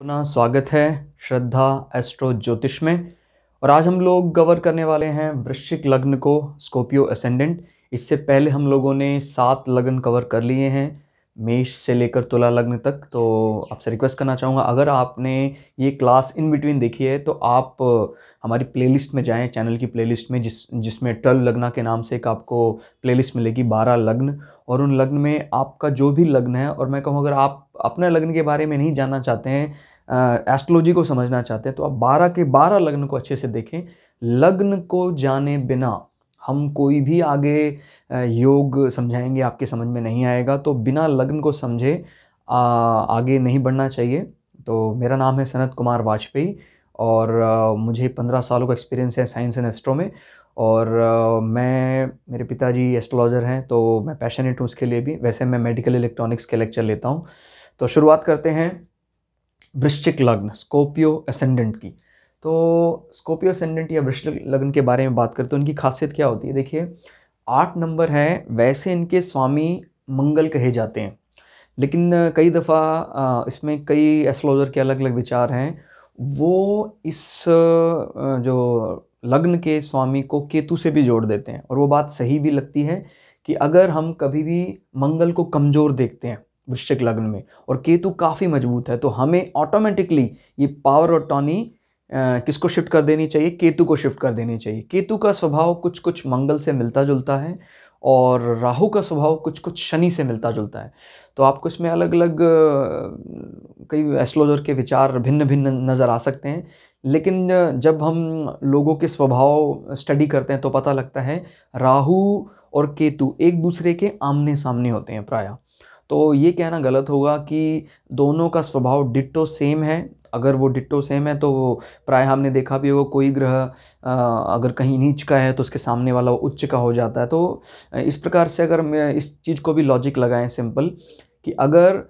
पुनः स्वागत है श्रद्धा एस्ट्रो ज्योतिष में और आज हम लोग कवर करने वाले हैं वृश्चिक लग्न को स्कॉर्पियो असेंडेंट इससे पहले हम लोगों ने सात लग्न कवर कर लिए हैं मेष से लेकर तुला लग्न तक तो आपसे रिक्वेस्ट करना चाहूँगा अगर आपने ये क्लास इन बिटवीन देखी है तो आप हमारी प्लेलिस्ट में जाएं चैनल की प्लेलिस्ट में जिस जिसमें ट्वेल्व लग्ना के नाम से एक आपको प्लेलिस्ट मिलेगी बारह लग्न और उन लग्न में आपका जो भी लग्न है और मैं कहूँ अगर आप अपने लग्न के बारे में नहीं जानना चाहते हैं एस्ट्रोलॉजी को समझना चाहते हैं तो आप बारह के बारह लग्न को अच्छे से देखें लग्न को जाने बिना हम कोई भी आगे योग समझाएंगे आपके समझ में नहीं आएगा तो बिना लग्न को समझे आ, आगे नहीं बढ़ना चाहिए तो मेरा नाम है सनत कुमार वाजपेयी और आ, मुझे पंद्रह सालों का एक्सपीरियंस है साइंस एंड एस्ट्रो में और आ, मैं मेरे पिताजी एस्ट्रोलॉजर हैं तो मैं पैशनेट हूँ उसके लिए भी वैसे मैं मेडिकल इलेक्ट्रॉनिक्स के लेक्चर लेता हूँ तो शुरुआत करते हैं वृश्चिक लग्न स्कोपियो असेंडेंट की तो स्कोपियो असेंडेंट या वृश्चिक लग्न के बारे में बात करते हैं उनकी तो खासियत क्या होती है देखिए आठ नंबर है वैसे इनके स्वामी मंगल कहे जाते हैं लेकिन कई दफ़ा इसमें कई एस्ट्रोलॉजर के अलग अलग विचार हैं वो इस जो लग्न के स्वामी को केतु से भी जोड़ देते हैं और वो बात सही भी लगती है कि अगर हम कभी भी मंगल को कमज़ोर देखते हैं वृश्चिक लग्न में और केतु काफ़ी मजबूत है तो हमें ऑटोमेटिकली ये पावर और टॉनी किसको शिफ्ट कर देनी चाहिए केतु को शिफ्ट कर देनी चाहिए केतु का स्वभाव कुछ कुछ मंगल से मिलता जुलता है और राहु का स्वभाव कुछ कुछ शनि से मिलता जुलता है तो आपको इसमें अलग अलग कई एस्ट्रोलॉजर के विचार भिन्न भिन्न नज़र आ सकते हैं लेकिन जब हम लोगों के स्वभाव स्टडी करते हैं तो पता लगता है राहु और केतु एक दूसरे के आमने सामने होते हैं प्रायः तो ये कहना गलत होगा कि दोनों का स्वभाव डिट्टो सेम है अगर वो डिट्टो सेम है तो प्राय हमने देखा भी होगा कोई ग्रह अगर कहीं नीच का है तो उसके सामने वाला वो उच्च का हो जाता है तो इस प्रकार से अगर मैं इस चीज़ को भी लॉजिक लगाएं सिंपल कि अगर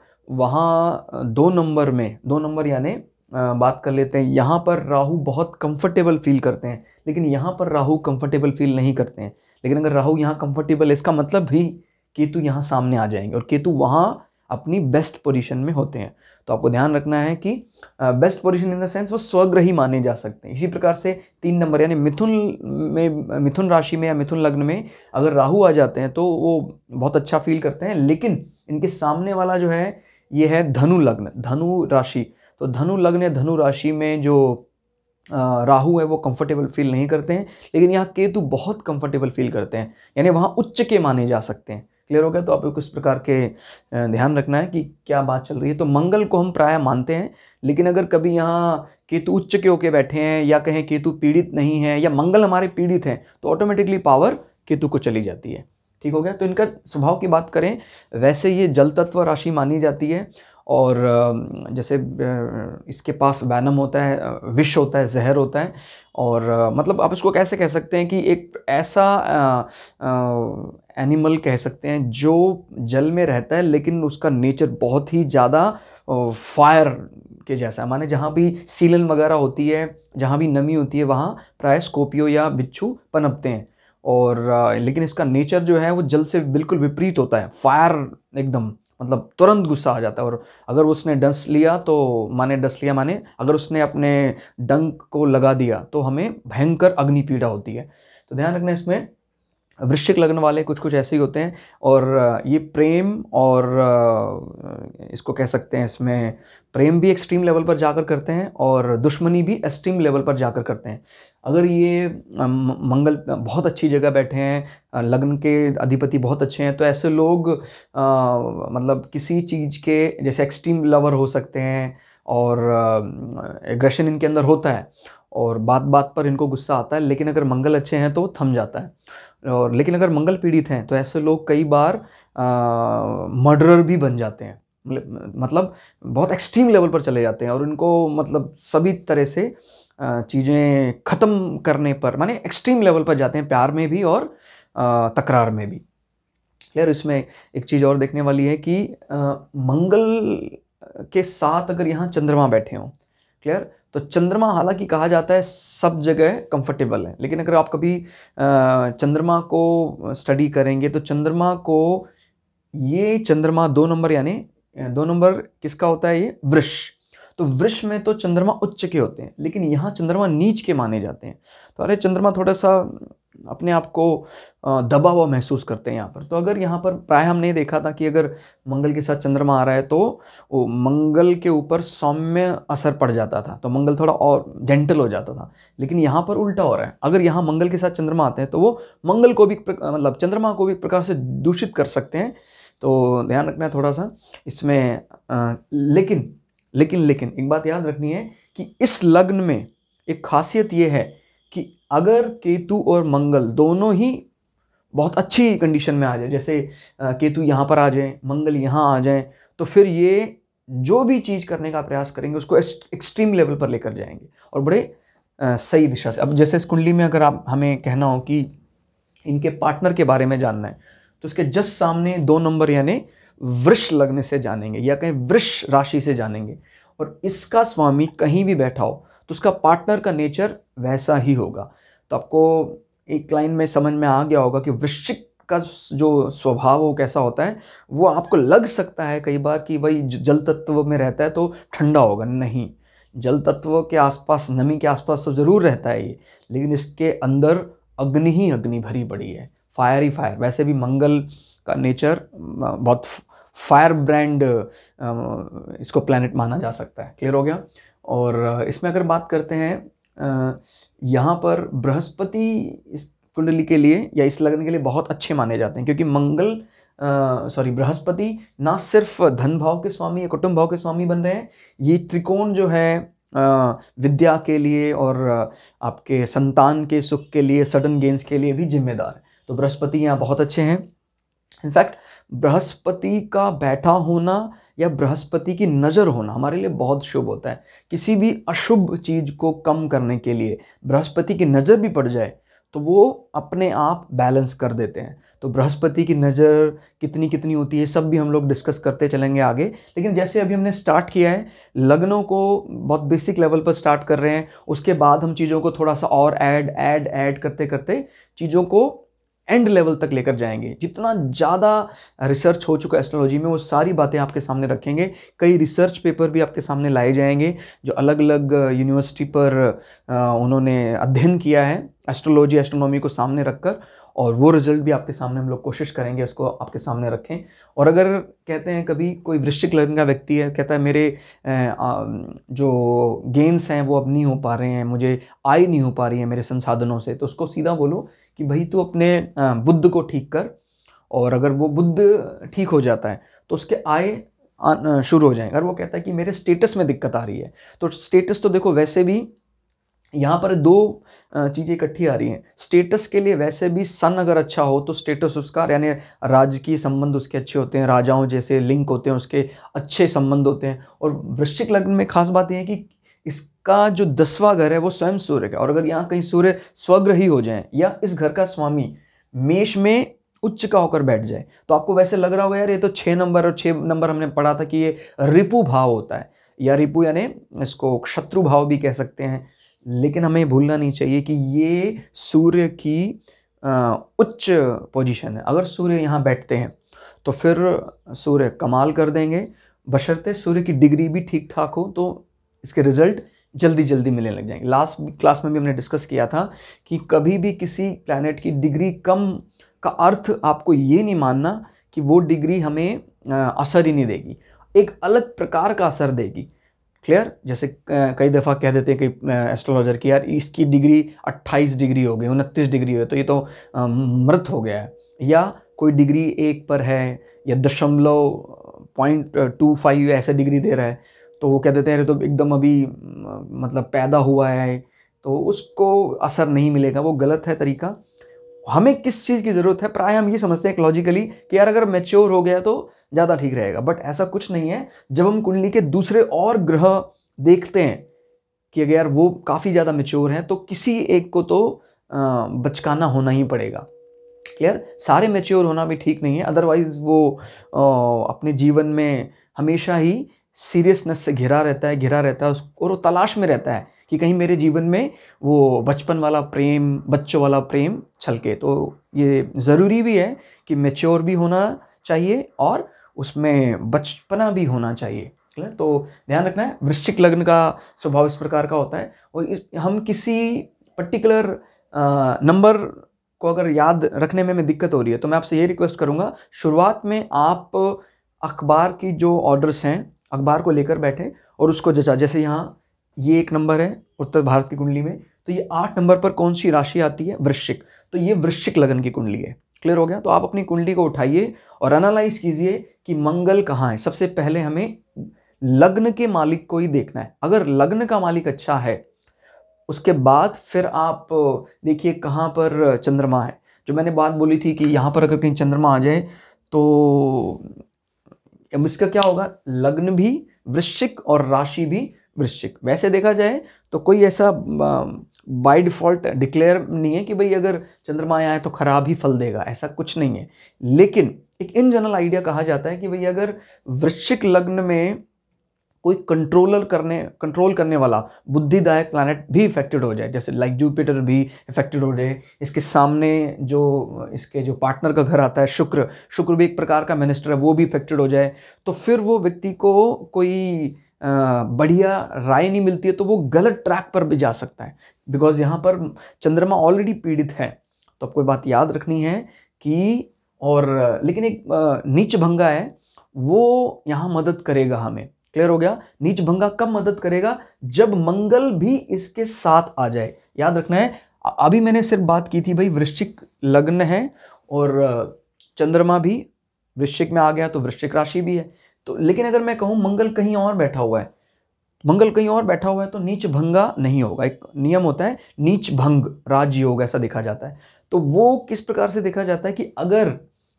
वहाँ दो नंबर में दो नंबर यानी बात कर लेते हैं यहाँ पर राहु बहुत कंफर्टेबल फील करते हैं लेकिन यहाँ पर राहु कंफर्टेबल फील नहीं करते हैं लेकिन अगर राहु यहाँ कंफर्टेबल इसका मतलब भी केतु यहाँ सामने आ जाएंगे और केतु वहाँ अपनी बेस्ट पोजिशन में होते हैं तो आपको ध्यान रखना है कि best position in the sense वो स्वग्रही माने जा सकते हैं इसी प्रकार से तीन नंबर यानी मिथुन में मिथुन राशि में या मिथुन लग्न में अगर राहु आ जाते हैं तो वो बहुत अच्छा फील करते हैं लेकिन इनके सामने वाला जो है ये है धनु लग्न धनु राशि तो धनु लग्न या धनु राशि में जो राहु है वो कंफर्टेबल फील नहीं करते हैं लेकिन यहाँ केतु बहुत कंफर्टेबल फील करते हैं यानी वहाँ उच्च के माने जा सकते हैं क्लियर हो गया तो आपको किस प्रकार के ध्यान रखना है कि क्या बात चल रही है तो मंगल को हम प्राय मानते हैं लेकिन अगर कभी यहाँ केतु उच्च के होके बैठे हैं या कहें केतु पीड़ित नहीं है या मंगल हमारे पीड़ित हैं तो ऑटोमेटिकली पावर केतु को चली जाती है ठीक हो गया तो इनका स्वभाव की बात करें वैसे ये जल तत्व राशि मानी जाती है और जैसे इसके पास वैनम होता है विष होता है जहर होता है और मतलब आप इसको कैसे कह सकते हैं कि एक ऐसा एनिमल कह सकते हैं जो जल में रहता है लेकिन उसका नेचर बहुत ही ज़्यादा फायर के जैसा माने जहाँ भी सीलन वगैरह होती है जहाँ भी नमी होती है वहाँ प्राय स्कोपियो या बिच्छू पनपते हैं और लेकिन इसका नेचर जो है वो जल से बिल्कुल विपरीत होता है फायर एकदम मतलब तुरंत गुस्सा आ जाता है और अगर उसने डंस लिया तो माने डंस लिया माने अगर उसने अपने डंक को लगा दिया तो हमें भयंकर अग्नि पीड़ा होती है तो ध्यान रखना इसमें वृश्चिक लग्न वाले कुछ कुछ ऐसे ही होते हैं और ये प्रेम और इसको कह सकते हैं इसमें प्रेम भी एक्सट्रीम लेवल पर जाकर करते हैं और दुश्मनी भी एक्सट्रीम लेवल पर जाकर करते हैं अगर ये मंगल बहुत अच्छी जगह बैठे हैं लग्न के अधिपति बहुत अच्छे हैं तो ऐसे लोग आ, मतलब किसी चीज़ के जैसे एक्सट्रीम लवर हो सकते हैं और एग्रेशन इनके अंदर होता है और बात बात पर इनको गुस्सा आता है लेकिन अगर मंगल अच्छे हैं तो थम जाता है और लेकिन अगर मंगल पीड़ित हैं तो ऐसे लोग कई बार मर्डरर भी बन जाते हैं मतलब, मतलब बहुत एक्सट्रीम लेवल पर चले जाते हैं और उनको मतलब सभी तरह से चीज़ें ख़त्म करने पर माने एक्सट्रीम लेवल पर जाते हैं प्यार में भी और तकरार में भी क्लियर इसमें एक चीज़ और देखने वाली है कि मंगल के साथ अगर यहाँ चंद्रमा बैठे हों क्लियर तो चंद्रमा हालांकि कहा जाता है सब जगह कंफर्टेबल है लेकिन अगर आप कभी चंद्रमा को स्टडी करेंगे तो चंद्रमा को ये चंद्रमा दो नंबर यानी दो नंबर किसका होता है ये वृक्ष तो वृक्ष में तो चंद्रमा उच्च के होते हैं लेकिन यहाँ चंद्रमा नीच के माने जाते हैं तो अरे चंद्रमा थोड़ा सा अपने आप को दबा हुआ महसूस करते हैं यहाँ पर तो अगर यहाँ पर प्राय हमने देखा था कि अगर मंगल के साथ चंद्रमा आ रहा है तो वो मंगल के ऊपर सौम्य असर पड़ जाता था तो मंगल थोड़ा और जेंटल हो जाता था लेकिन यहाँ पर उल्टा हो रहा है अगर यहाँ मंगल के साथ चंद्रमा आते हैं तो वो मंगल को भी मतलब चंद्रमा को भी एक प्रकार से दूषित कर सकते हैं तो ध्यान रखना है थोड़ा सा इसमें आ, लेकिन लेकिन लेकिन एक बात याद रखनी है कि इस लग्न में एक खासियत ये है कि अगर केतु और मंगल दोनों ही बहुत अच्छी कंडीशन में आ जाए जैसे केतु यहाँ पर आ जाए मंगल यहाँ आ जाए तो फिर ये जो भी चीज़ करने का प्रयास करेंगे उसको एक्सट्रीम लेवल पर लेकर जाएंगे और बड़े सही दिशा से अब जैसे इस कुंडली में अगर आप हमें कहना हो कि इनके पार्टनर के बारे में जानना है तो इसके जस्ट सामने दो नंबर यानी वृक्ष लगने से जानेंगे या कहीं वृक्ष राशि से जानेंगे और इसका स्वामी कहीं भी बैठा हो तो उसका पार्टनर का नेचर वैसा ही होगा तो आपको एक लाइन में समझ में आ गया होगा कि वृश्चिक का जो स्वभाव वो कैसा होता है वो आपको लग सकता है कई बार कि भाई जल तत्व में रहता है तो ठंडा होगा नहीं जल तत्व के आसपास नमी के आसपास तो ज़रूर रहता है ये लेकिन इसके अंदर अग्नि ही अग्नि भरी पड़ी है फायर ही फायर वैसे भी मंगल का नेचर बहुत फायर ब्रांड इसको प्लानट माना जा सकता है क्लियर हो गया और इसमें अगर बात करते हैं यहाँ पर बृहस्पति इस कुंडली के लिए या इस लग्न के लिए बहुत अच्छे माने जाते हैं क्योंकि मंगल सॉरी बृहस्पति ना सिर्फ धन भाव के स्वामी या कुटुंब भाव के स्वामी बन रहे हैं ये त्रिकोण जो है आ, विद्या के लिए और आपके संतान के सुख के लिए सडन गेंस के लिए भी जिम्मेदार है तो बृहस्पति यहाँ बहुत अच्छे हैं इनफैक्ट बृहस्पति का बैठा होना या बृहस्पति की नज़र होना हमारे लिए बहुत शुभ होता है किसी भी अशुभ चीज़ को कम करने के लिए बृहस्पति की नज़र भी पड़ जाए तो वो अपने आप बैलेंस कर देते हैं तो बृहस्पति की नज़र कितनी कितनी होती है सब भी हम लोग डिस्कस करते चलेंगे आगे लेकिन जैसे अभी हमने स्टार्ट किया है लग्नों को बहुत बेसिक लेवल पर स्टार्ट कर रहे हैं उसके बाद हम चीज़ों को थोड़ा सा और ऐड ऐड ऐड करते करते चीज़ों को एंड लेवल तक लेकर जाएंगे जितना ज़्यादा रिसर्च हो चुका है एस्ट्रोलॉजी में वो सारी बातें आपके सामने रखेंगे कई रिसर्च पेपर भी आपके सामने लाए जाएंगे जो अलग अलग यूनिवर्सिटी पर उन्होंने अध्ययन किया है एस्ट्रोलॉजी एस्ट्रोनॉमी को सामने रखकर और वो रिजल्ट भी आपके सामने हम लोग कोशिश करेंगे उसको आपके सामने रखें और अगर कहते हैं कभी कोई वृश्चिक लग्न का व्यक्ति है कहता है मेरे जो गेंस हैं वो अब नहीं हो पा रहे हैं मुझे आय नहीं हो पा रही है मेरे संसाधनों से तो उसको सीधा बोलो कि भाई तू अपने बुद्ध को ठीक कर और अगर वो बुद्ध ठीक हो जाता है तो उसके आय शुरू हो जाएंगे अगर वो कहता है कि मेरे स्टेटस में दिक्कत आ रही है तो स्टेटस तो देखो वैसे भी यहाँ पर दो चीज़ें इकट्ठी आ रही हैं स्टेटस के लिए वैसे भी सन अगर अच्छा हो तो स्टेटस उसका यानी राजकीय संबंध उसके अच्छे होते हैं राजाओं जैसे लिंक होते हैं उसके अच्छे संबंध होते हैं और वृश्चिक लग्न में खास बात यह है कि इसका जो दसवां घर है वो स्वयं सूर्य का और अगर यहाँ कहीं सूर्य स्वग्रही हो जाए या इस घर का स्वामी मेष में उच्च का होकर बैठ जाए तो आपको वैसे लग रहा होगा यार ये तो छः नंबर और छः नंबर हमने पढ़ा था कि ये रिपु भाव होता है या रिपु यानी इसको शत्रु भाव भी कह सकते हैं लेकिन हमें भूलना नहीं चाहिए कि ये सूर्य की उच्च पोजीशन है अगर सूर्य यहाँ बैठते हैं तो फिर सूर्य कमाल कर देंगे बशर्ते सूर्य की डिग्री भी ठीक ठाक हो तो इसके रिजल्ट जल्दी जल्दी मिलने लग जाएंगे लास्ट क्लास में भी हमने डिस्कस किया था कि कभी भी किसी प्लानट की डिग्री कम का अर्थ आपको ये नहीं मानना कि वो डिग्री हमें असर ही नहीं देगी एक अलग प्रकार का असर देगी क्लियर जैसे कई दफ़ा कह देते हैं कई एस्ट्रोलॉजर की यार इसकी डिग्री 28 डिग्री हो गई उनतीस डिग्री हो तो ये तो मृत हो गया है या कोई डिग्री एक पर है या दशमलव पॉइंट टू फाइव ऐसे डिग्री दे रहा है तो वो कह देते हैं अरे तो एकदम अभी मतलब पैदा हुआ है तो उसको असर नहीं मिलेगा वो गलत है तरीका हमें किस चीज़ की ज़रूरत है प्राय हम ये समझते हैं लॉजिकली कि यार अगर मेच्योर हो गया तो ज़्यादा ठीक रहेगा बट ऐसा कुछ नहीं है जब हम कुंडली के दूसरे और ग्रह देखते हैं कि अगर यार वो काफ़ी ज़्यादा मेच्योर हैं तो किसी एक को तो बचकाना होना ही पड़ेगा क्लियर सारे मेच्योर होना भी ठीक नहीं है अदरवाइज़ वो अपने जीवन में हमेशा ही सीरियसनेस से घिरा रहता है घिरा रहता है उसको और वो तलाश में रहता है कि कहीं मेरे जीवन में वो बचपन वाला प्रेम बच्चों वाला प्रेम छलके तो ये ज़रूरी भी है कि मेच्योर भी होना चाहिए और उसमें बचपना भी होना चाहिए क्लियर तो ध्यान रखना है वृश्चिक लग्न का स्वभाव इस प्रकार का होता है और इस हम किसी पर्टिकुलर नंबर को अगर याद रखने में, में दिक्कत हो रही है तो मैं आपसे ये रिक्वेस्ट करूँगा शुरुआत में आप अखबार की जो ऑर्डर्स हैं अखबार को लेकर बैठे और उसको जचा जैसे यहाँ ये एक नंबर है उत्तर भारत की कुंडली में तो ये आठ नंबर पर कौन सी राशि आती है वृश्चिक तो ये वृश्चिक लगन की कुंडली है क्लियर हो गया तो आप अपनी कुंडली को उठाइए और एनालाइज कीजिए कि मंगल कहाँ है सबसे पहले हमें लग्न के मालिक को ही देखना है अगर लग्न का मालिक अच्छा है उसके बाद फिर आप देखिए कहाँ पर चंद्रमा है जो मैंने बात बोली थी कि यहाँ पर अगर कहीं चंद्रमा आ जाए तो अब इसका क्या होगा लग्न भी वृश्चिक और राशि भी वृश्चिक वैसे देखा जाए तो कोई ऐसा बाई डिफ़ॉल्ट डिक्लेयर नहीं है कि भाई अगर चंद्रमा आया है तो खराब ही फल देगा ऐसा कुछ नहीं है लेकिन एक इन जनरल आइडिया कहा जाता है कि भाई अगर वृश्चिक लग्न में कोई कंट्रोलर करने कंट्रोल करने वाला बुद्धिदायक प्लानट भी इफेक्टेड हो जाए जैसे लाइक जुपिटर भी इफेक्टेड हो जाए इसके सामने जो इसके जो पार्टनर का घर आता है शुक्र शुक्र भी एक प्रकार का मिनिस्टर है वो भी इफेक्टेड हो जाए तो फिर वो व्यक्ति को कोई बढ़िया राय नहीं मिलती है तो वो गलत ट्रैक पर भी जा सकता है बिकॉज यहाँ पर चंद्रमा ऑलरेडी पीड़ित है तो आपको बात याद रखनी है कि और लेकिन एक नीच भंगा है वो यहाँ मदद करेगा हमें क्लियर हो गया नीच भंगा कब मदद करेगा जब मंगल भी इसके साथ आ जाए याद रखना है अभी मैंने सिर्फ बात की थी भाई वृश्चिक लग्न है और चंद्रमा भी वृश्चिक में आ गया तो वृश्चिक राशि भी है तो लेकिन अगर मैं कहूँ मंगल कहीं और बैठा हुआ है मंगल कहीं और बैठा हुआ है तो नीच भंगा नहीं होगा एक नियम होता है नीच भंग राजयोग ऐसा देखा जाता है तो वो किस प्रकार से देखा जाता है कि अगर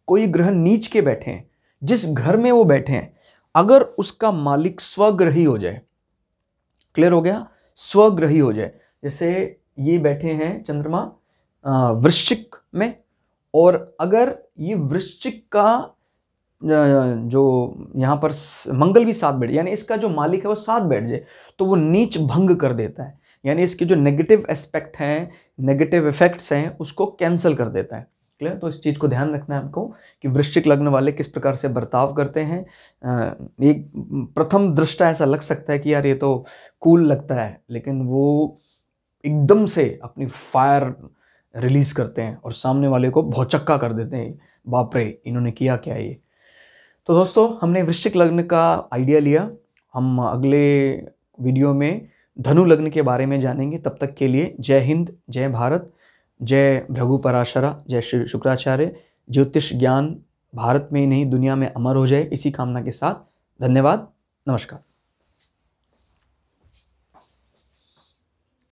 कोई ग्रह नीच के बैठे हैं जिस घर में वो बैठे हैं अगर उसका मालिक स्वग्रही हो जाए क्लियर हो गया स्वग्रही हो जाए जैसे ये बैठे हैं चंद्रमा वृश्चिक में और अगर ये वृश्चिक का जो यहाँ पर मंगल भी साथ बैठ यानी इसका जो मालिक है वो साथ बैठ जाए तो वो नीच भंग कर देता है यानी इसके जो नेगेटिव एस्पेक्ट हैं नेगेटिव इफेक्ट्स हैं उसको कैंसिल कर देता है क्लियर तो इस चीज़ को ध्यान रखना है आपको कि वृश्चिक लग्न वाले किस प्रकार से बर्ताव करते हैं एक प्रथम दृष्टा ऐसा लग सकता है कि यार ये तो कूल लगता है लेकिन वो एकदम से अपनी फायर रिलीज़ करते हैं और सामने वाले को भौचक्का कर देते हैं बाप रे इन्होंने किया क्या ये तो दोस्तों हमने वृश्चिक लग्न का आइडिया लिया हम अगले वीडियो में धनु लग्न के बारे में जानेंगे तब तक के लिए जय हिंद जय भारत जय भृगु पराशरा जय श्री शुक्राचार्य ज्योतिष ज्ञान भारत में ही नहीं दुनिया में अमर हो जाए इसी कामना के साथ धन्यवाद नमस्कार